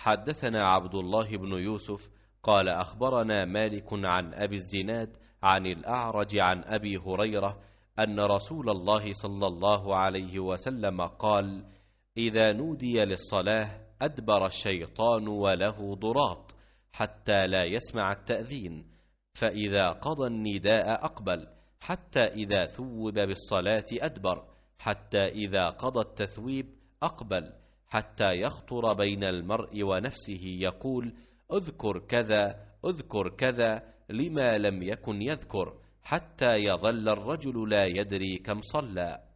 حدثنا عبد الله بن يوسف قال أخبرنا مالك عن أبي الزناد عن الأعرج عن أبي هريرة أن رسول الله صلى الله عليه وسلم قال إذا نودي للصلاة أدبر الشيطان وله ضراط حتى لا يسمع التأذين فإذا قضى النداء أقبل حتى إذا ثوب بالصلاة أدبر حتى إذا قضى التثويب أقبل حتى يخطر بين المرء ونفسه يقول اذكر كذا اذكر كذا لما لم يكن يذكر حتى يظل الرجل لا يدري كم صلى